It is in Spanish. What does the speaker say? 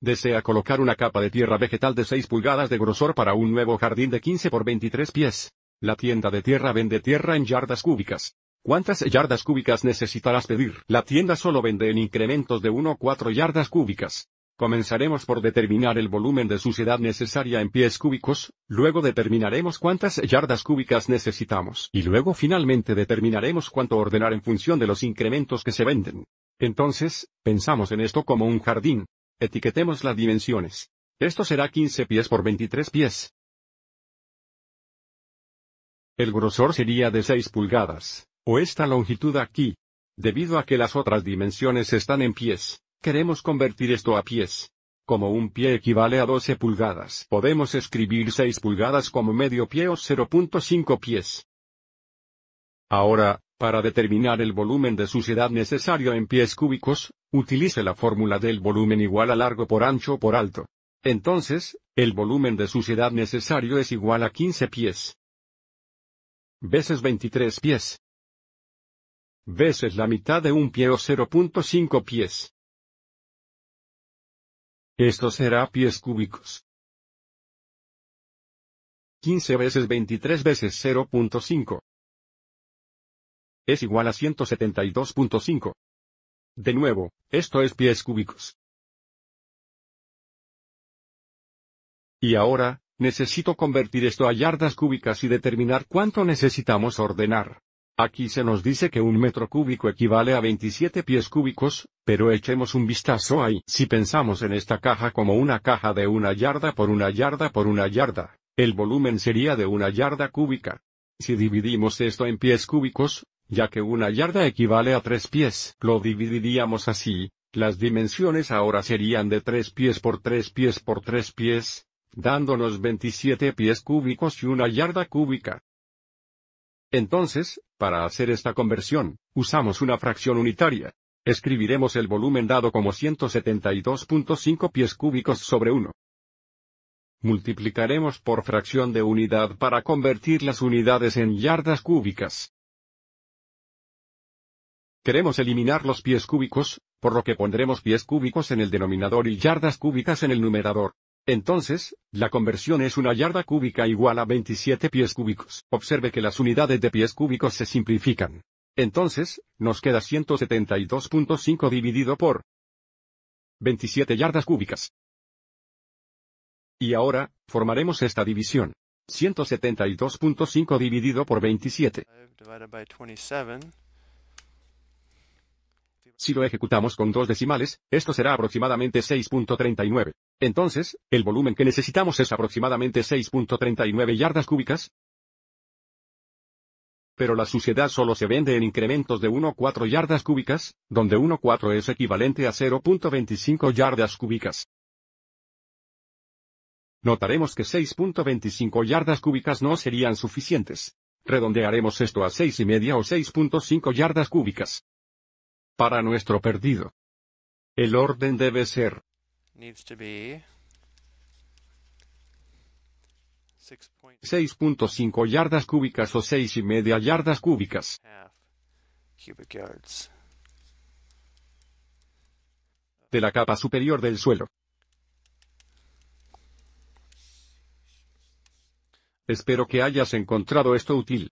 Desea colocar una capa de tierra vegetal de 6 pulgadas de grosor para un nuevo jardín de 15 por 23 pies. La tienda de tierra vende tierra en yardas cúbicas. ¿Cuántas yardas cúbicas necesitarás pedir? La tienda solo vende en incrementos de 1 o 4 yardas cúbicas. Comenzaremos por determinar el volumen de suciedad necesaria en pies cúbicos, luego determinaremos cuántas yardas cúbicas necesitamos y luego finalmente determinaremos cuánto ordenar en función de los incrementos que se venden. Entonces, pensamos en esto como un jardín. Etiquetemos las dimensiones. Esto será 15 pies por 23 pies. El grosor sería de 6 pulgadas, o esta longitud aquí. Debido a que las otras dimensiones están en pies, queremos convertir esto a pies. Como un pie equivale a 12 pulgadas, podemos escribir 6 pulgadas como medio pie o 0.5 pies. Ahora, para determinar el volumen de suciedad necesario en pies cúbicos, utilice la fórmula del volumen igual a largo por ancho por alto. Entonces, el volumen de suciedad necesario es igual a 15 pies. Veces 23 pies. Veces la mitad de un pie o 0.5 pies. Esto será pies cúbicos. 15 veces 23 veces 0.5 es igual a 172.5. De nuevo, esto es pies cúbicos. Y ahora, necesito convertir esto a yardas cúbicas y determinar cuánto necesitamos ordenar. Aquí se nos dice que un metro cúbico equivale a 27 pies cúbicos, pero echemos un vistazo ahí. Si pensamos en esta caja como una caja de una yarda por una yarda por una yarda, el volumen sería de una yarda cúbica. Si dividimos esto en pies cúbicos, ya que una yarda equivale a tres pies. Lo dividiríamos así, las dimensiones ahora serían de tres pies por tres pies por tres pies, dándonos 27 pies cúbicos y una yarda cúbica. Entonces, para hacer esta conversión, usamos una fracción unitaria. Escribiremos el volumen dado como 172.5 pies cúbicos sobre 1. Multiplicaremos por fracción de unidad para convertir las unidades en yardas cúbicas. Queremos eliminar los pies cúbicos, por lo que pondremos pies cúbicos en el denominador y yardas cúbicas en el numerador. Entonces, la conversión es una yarda cúbica igual a 27 pies cúbicos. Observe que las unidades de pies cúbicos se simplifican. Entonces, nos queda 172.5 dividido por 27 yardas cúbicas. Y ahora, formaremos esta división. 172.5 dividido por 27. Si lo ejecutamos con dos decimales, esto será aproximadamente 6.39. Entonces, el volumen que necesitamos es aproximadamente 6.39 yardas cúbicas. Pero la suciedad solo se vende en incrementos de 1.4 yardas cúbicas, donde 1.4 es equivalente a 0.25 yardas cúbicas. Notaremos que 6.25 yardas cúbicas no serían suficientes. Redondearemos esto a 6,5 o 6.5 yardas cúbicas para nuestro perdido. El orden debe ser 6.5 yardas cúbicas o 6 y media yardas cúbicas. De la capa superior del suelo. Espero que hayas encontrado esto útil.